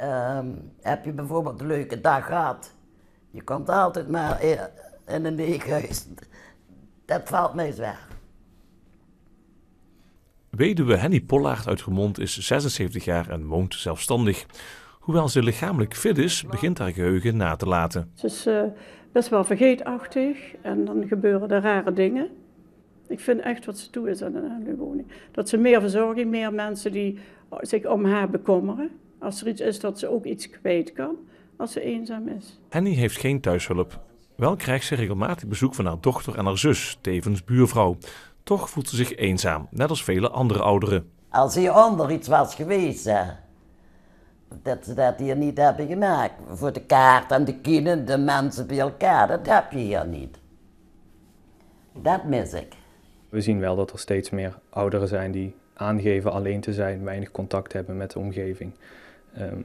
Ehm, heb je bijvoorbeeld een leuke dag gehad? Je komt altijd maar in een weekhuis. Dat valt mij zwaar. Weduwe Henny Pollaert uit Gemond is 76 jaar en woont zelfstandig. Hoewel ze lichamelijk fit is, begint haar geheugen na te laten. Ze is eh, best wel vergeetachtig en dan gebeuren er rare dingen. Ik vind echt wat ze toe is aan de woning. Dat ze meer verzorging, meer mensen die zich om haar bekommeren. Als er iets is dat ze ook iets kwijt kan als ze eenzaam is. Annie heeft geen thuishulp. Wel krijgt ze regelmatig bezoek van haar dochter en haar zus, tevens buurvrouw. Toch voelt ze zich eenzaam, net als vele andere ouderen. Als hieronder iets was geweest, dat ze dat hier niet hebben gemaakt. Voor de kaart en de kinderen, de mensen bij elkaar, dat heb je hier niet. Dat mis ik. We zien wel dat er steeds meer ouderen zijn die aangeven alleen te zijn, weinig contact hebben met de omgeving. Ehm,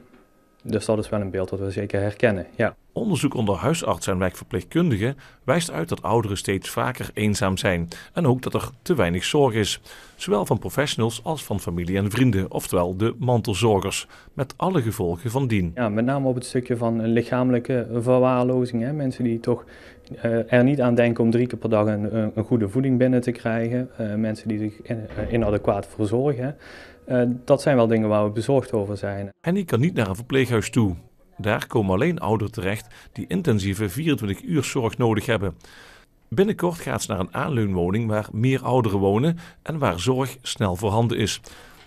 dus dat is wel een beeld dat we zeker herkennen, ja. Onderzoek onder huisartsen en wijkverpleegkundigen wijst uit dat ouderen steeds vaker eenzaam zijn en ook dat er te weinig zorg is, zowel van professionals als van familie en vrienden, oftewel de mantelzorgers, met alle gevolgen van dien. Ja, met name op het stukje van lichamelijke verwaarlozing, hè? mensen die toch eh, er niet aan denken om drie keer per dag een, een goede voeding binnen te krijgen, eh, mensen die zich eh, inadequaat verzorgen. Hè? Eh, dat zijn wel dingen waar we bezorgd over zijn. En die kan niet naar een verpleeghuis toe. Daar komen alleen ouderen terecht die intensieve 24 uur zorg nodig hebben. Binnenkort gaat ze naar een aanleunwoning waar meer ouderen wonen en waar zorg snel voorhanden is.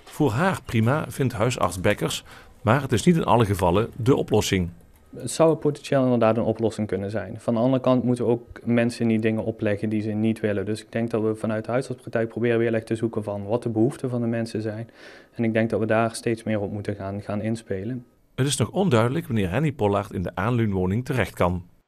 Voor haar prima vindt huisarts Bekkers, maar het is niet in alle gevallen de oplossing het zou potentieel inderdaad een oplossing kunnen zijn. Van de andere kant moeten we ook mensen niet dingen opleggen die ze niet willen. Dus ik denk dat we vanuit de huisartspraktijk proberen weer echt te zoeken van wat de behoeften van de mensen zijn. En ik denk dat we daar steeds meer op moeten gaan, gaan inspelen. Het is nog onduidelijk wanneer Henny Pollard in de aanleunwoning terecht kan.